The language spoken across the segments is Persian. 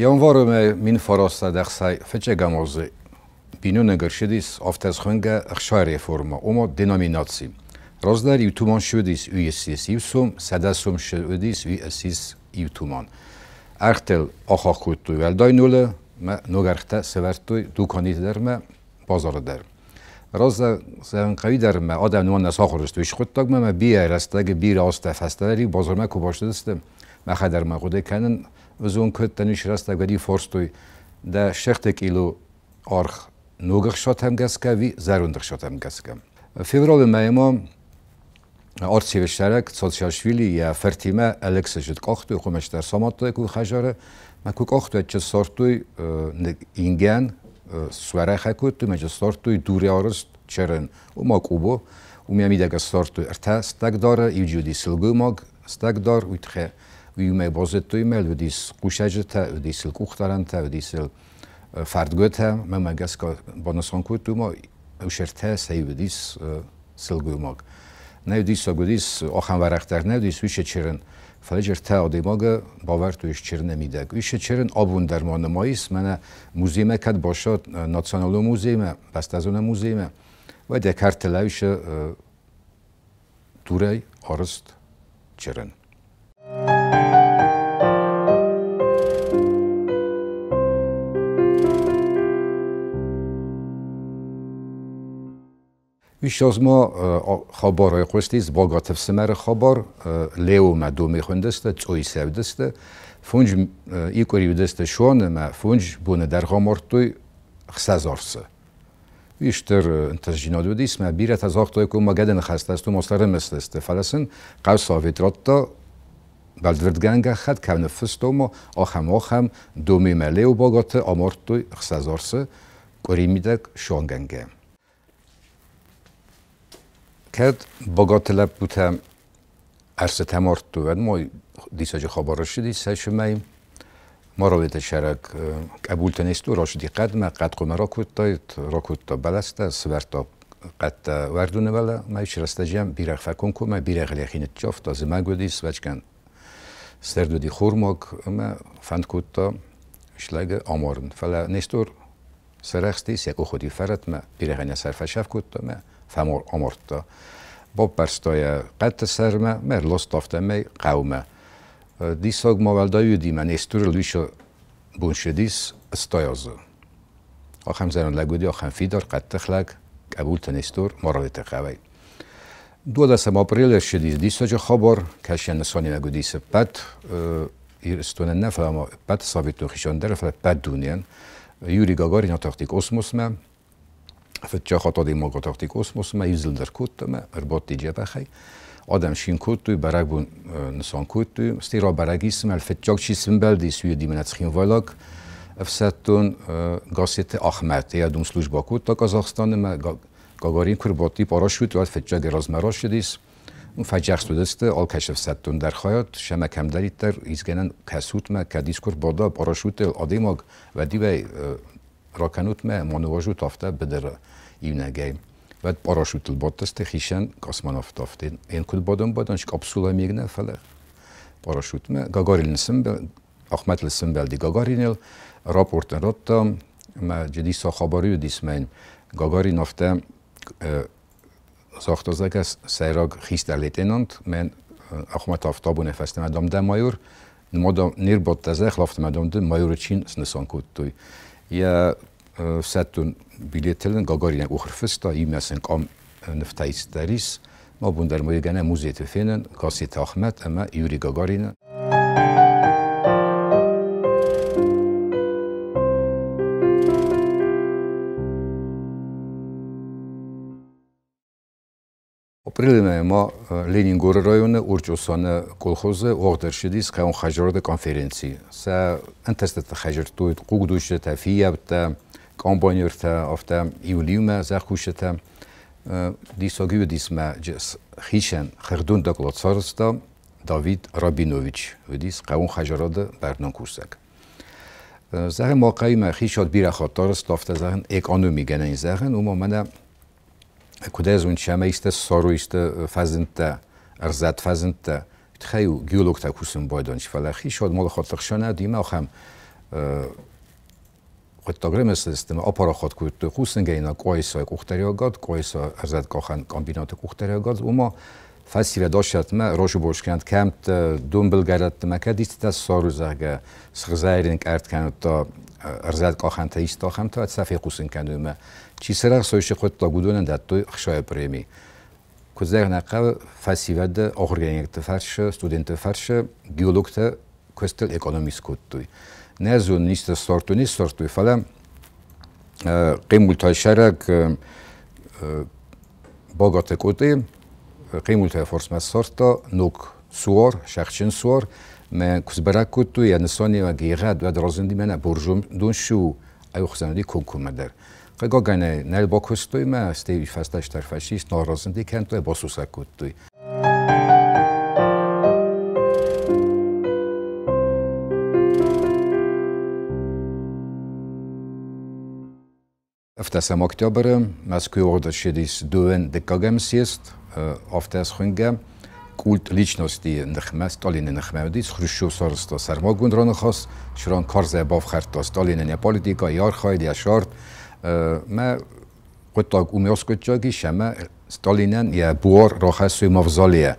یه آنوارو من فراست در اخصای فچه گمازه بینو نگر شدیس آفت از خونگ اخشای ریفورما، اما دینامی ناطسیم راز در یو تومان شدیس اوی اسیس یو سوم، سده سوم شدیس اوی اسیس یو تومان عرق تل آخه خود توی ولدهای نوله، ما نگرخته سورت توی دوکانی در ما بازار داریم راز در زمین قوی در ما آدم نوان نساخ راست وش خودتاکم ما بی ارسته که بی راسته فسته داریم، باز uzun köttenü şirastagadi forstoy da şertek ilo arx nogach shotam gaska vi zarundach shotam gaska. Fevral maymo artsivishtarak Tsotsiashvili ya Fertima Aleksejit qoxtu qumashtar samatda ku khajara ma ku qoxtu ch sortuy ingan swaraxa kutu ma sortuy duriarist cheren u ma kubo u mi amidaga sortuy erta stagdora i judi silgumog stagdor utxe وی میوازت تو ایمیل ویدیس خوشه تا و دیسل کوختارن و دیسل فارت گته من مګاس کول بونس رکو تو مو شرت سه ویدیس سلګو ما نه ویدیس او غیس او هم نه ویدیس ش چرن فلجر تا و دموګه باور تو ش چر نه میدګ ش چرن اوبون درمونه مایس مانه موزیما کډ بشو ناتسیونال و دې کارتلو ش تورې اورست پیشازما خبر خوستیز باگا تفسمر خبر لیو ما دومی خوندسته چوی سودسته فونج ای کوریو دسته شوانه ما فونج بونه در غامارتوی خسازارسه بیشتر انتجینات بودی اسمه بیرت از آختای که ما گدن خسته است و مستره مثل است فلسن قو ساویترات تا بلدوردگنگ خد که ما آخم آخم دومی آمارتوی خسازارسه کرد بود هم عرص تمارد تو ما دیسا جا خوابا را شدی سشو مایم ما را بیده شرک ابول تنیست و راشدی قد ما قد قومه را کود داید را بلست سور تا قد وردونه بلا ما ایش رست جم بیرخ فکن کن ما بیرخ لیخین اتجاف تازه ما گودی سوچکن سردو خورمک ما فند کود تا شلگ آمارن فلا نیستور سرخستی سیکو خودی فرد ما بیرخ نیستر فشف فمر آمرتا با پرستای قطع سرما مر لاست افتاد می قومه دیساق مال دایو دیم نیستور لیش بون شدیس استای از آخام زن لگودی آخام فیدر قطع خلاق قبول تنیستور مرد تقوای دو دست ما شدیس دیسات چه خبر کاش یه نسونی لگودی سه پد ایر استونه نفرم پد سویت نخیشان داره فرد پد دنیان یوری گاگاری نتاقتیک اسموس مه فت چه خاطر دیم وقت وقتی کوسموس ما یوزل در کوتمه مربوط دیجی بخی آدم شین کوتوی برگ نسان کوتوی استی را برگی اسم ال فت چه چی اسم بل دیسیو دیم ولگ افسدتون گاسیت احمد یا دوم سلوش با کوت تا کازاخستان ما گاگارین کربوتی پاراشوت ول فت چه گراز دیس اون فجر استود است آل کشف سدتون در خیاط شما کم دلیتر ایزگنن کسوت ما کدیس کربودا پاراشوت ال آدیمگ و دیوی rakanut me manuazhu tafte bidire ivnegei. Vet paraşütül battes te hişen kasmanaf taftin. En kul badan badan şik apsula migne fele. Paraşüt me Gagarin simbel Ahmet simbel di Gagarinil raporten rotta me ciddi sahabarı dismeyin. Gagarin hafta e, zahtozak ez seyrag hiszter léténant, men Ahmetov tabun efesztem edom, de major, moda nirbot ezek, laftem edom, de major csin, szneszankuttuj. я сәттүн билетилен Гагарина ухрфыста имясен кам нефтаистарис, ма бундар мөйгәнә музей тефенен Гасит Ахмет, әмә Юрий Гагарина. برای ما لینینگور رایون اورچوسان کلخوز وقتش شدیس که اون خجارت کنفرانسی سه انتست خجارت توی قوقدش تفیه بته کامپانیور تا افتاد ایولیوم زخوش تا دیسوجی و دیسم جس خیشن خردون دکلات صرستا داوید رابینوویچ و دیس که اون خجارت برنام کرده. زهن ما قایم خیشات بیره خاطر است افتاد زهن اقتصادی گناهی زهن اما من куда зунчама иста сору иста фазнта арзат фазнта тхаю геолог та кусун бойдонч фалахи шод мол хотхшана дима хам хотогремес система апара хот кутты хусен гейна койса кухтариогат койса арзат кохан комбинат кухтариогат ума фасиле дошатма рошу бошкант камт думбл гаратма кадистта сорузага сгзайринг артканта ارزاد کاخند تا ایستاخم تا از صفحه قوسین کنیم چیز سرخ سایوش خود تا گویدونند داد توی خشای پریمی که در این حقا فعالیت فرش، ستودنت فرش، گیالوک تا قسط الیکانومی است کدید نیزون نیست استارت و نیست استارت و فعلا قیمتای شرق با قطعه قدیم قیمتای فرسمت استارت و نوک سوار، شخچن سوار მე ქსბრაკუტუ ია ნსონია გიღა და დროზენდი მენა ბურჟუმ დუნშუ აი ხსანდი კუკუმადერ ყოგანე ნელბოქუსტუ იმა სტევი ფასტაშტარ ფაშის ნოროზენდი კენტუ ბოსუსაკუტუ ფტას ამ ოქტომბერ მასკუ ორდა შედის დუენ დეკოგემსიესტ ოფტას ხუნგა کولت لیچ نوستی نخمه ستالین نخمه دیس خروشو سارستا سرما گوند را نخواست شران کار زباف خرطا ستالین نیا پالیتیکا یار خواید یا شارد ما قطاق اومی آس کچا گی شما ستالین یا بوار را خواستوی مفضالی ها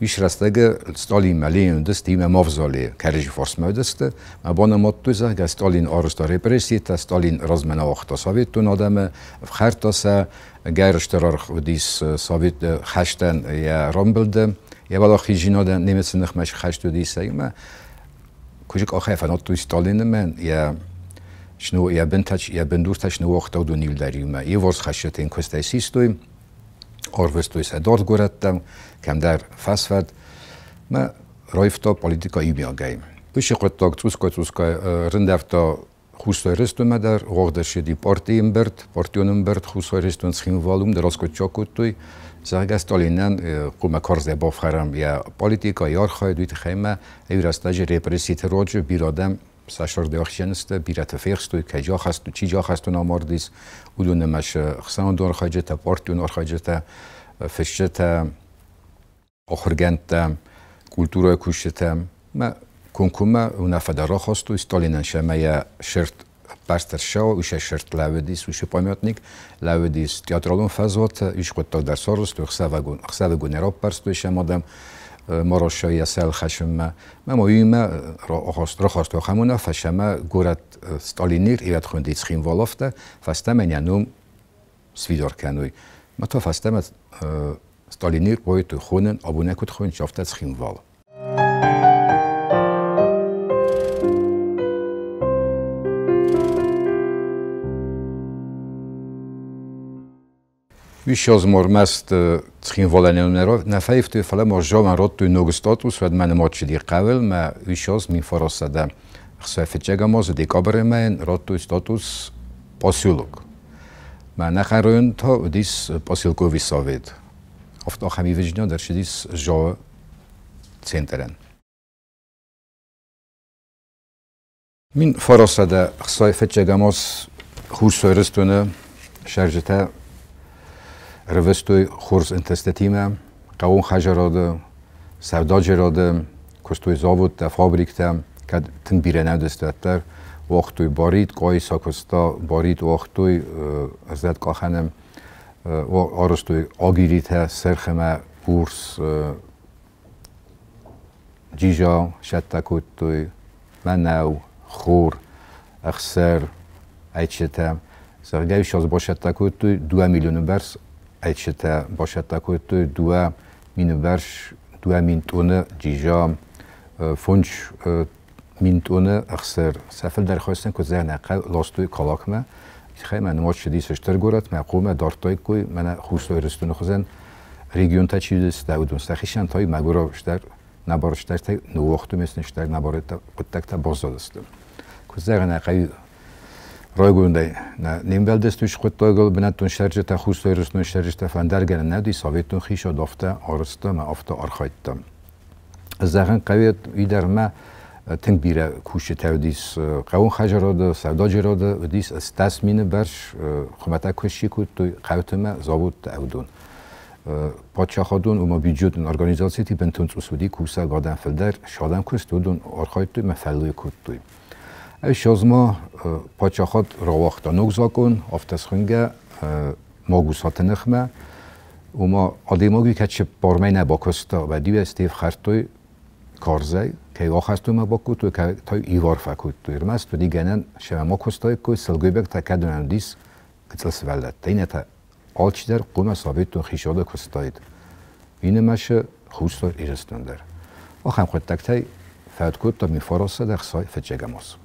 ویش رستگه ستالین ملی اندست تیم مفضالی کارج فارس مودست ما بانا مطوزا گه ستالین آرستا ریپریسی تا ستالین رازمان آخطا ساوید تون آدم خرطا خشتن یا رامبلده я было хижино да немецных мач хашту дисайма кужи кохе фанот ту столине мен я шну я бентач я бендурташ ну охта ду нилдарима и ворс хашет ин коста систой орвесту иса дорт там камдар фасват ма ройфто политика юбио гейм пуши котток цуской цускай э, рендафто хусто ресту мадар гордаши ди порти имберт портионумберт хусто рестун схим валум дароскот чокутуй زنگ از تالینن قومه کارزده با فرم یا پالیتیکا یار خواهد دویت خیمه ایو رستج ریپریسی تراج بیرادم سشار دیاخ جنست بیرات فیخست و کجا خست و چی جا خست و نامار دیست او دو نمش و تا پارت دون خواهجه تا فشجه تا آخرگند تا کلتورای کشت تا ما خواست و استالینن شما یا شرط Бастер Шоу, Уше Шерт Лаведис, Уше Помётник, Лаведис Театролум Фазот, Ишкот Тодар Сорус, Тухсавагун, Хсавагун Европарс, Тушемодам, Морошо Ясел Хашема, Мамо Юйма, Рохос Тухамуна, Фашема, Гурат Столинир, Ивет Хундиц Химволовта, Фастаменя Нум, Свидоркенуй. Мато Фастамет Столинир, Бойту Хунен, Обунекут Хунчовта, Схимволовта. پیش از مرمست تخیم والنه نرو نفعی فتوی فلم و جام رد توی نوگ ستاتوس و من مات شدی قبل ما ویش از می فراسده خصوی فچه گماز دی من رد توی ستاتوس پاسیولوگ ما نخن روین تا و دیس پاسیولگو وی ساوید افت در شدیس جا سنترن من فراسده خصوی rivistoi хурс интестатима qavun hajarodi savdo jiroda ko'stoy zavodda fabrikda tin biranadi istatlar vaqtoy borid qoy sokosto borid vaqtoy azat qohanim оростои огирита серхема бурс ҷижо шаттакуттуй манав хур ахсер айчета саргави шозбо шаттакуттуй 2 миллиони барс aytishda boshada ko'tdi dua minversh dua mintuni jijom funj mintuni ахсер сафил дархостен ку зана лостуи колокма хай ман мочди сештер горат ма қума дортой куй мана хустой рестун хузен регион та чидис даудун сахишан той магуро штар наборштар та нувохту меснештар наборета қуттакта бозодисту ку зана қай Ройгундай на нимвелдесту ишхуттойгол бинаттун шаржита хусойрустун шаржита фандаргананадуй советун хишо дофта орыста ма офта орхайтта. Загын кавет уйдарма тинг бира куши тавдис қавун хажарода савдо жирода дис стасмини барш хумата куши куттой қавтма завод тавдун. подшоходун умо бюджетун организацияти бентунц усуди куса годан филдар шодан кустудун орхайттой ма фаллуй куттой. ای شوزما پاچاخات رواختا نگزا کن افتس خونگه ما ساته نخمه و ما آده که چه بارمه نه با کستا و دیو استیف خرطوی کارزه که ایگاه خستو ما با کتو که تای ایوار فکوت تو ارمست و دیگه نن ما کستای که سلگوی بگ تا که دونم دیس کتل سوالت تا اینه تا آل چی در قومه اینه ماشه خوستار ایرستان در آخم خود تک تای می در خصای فجگه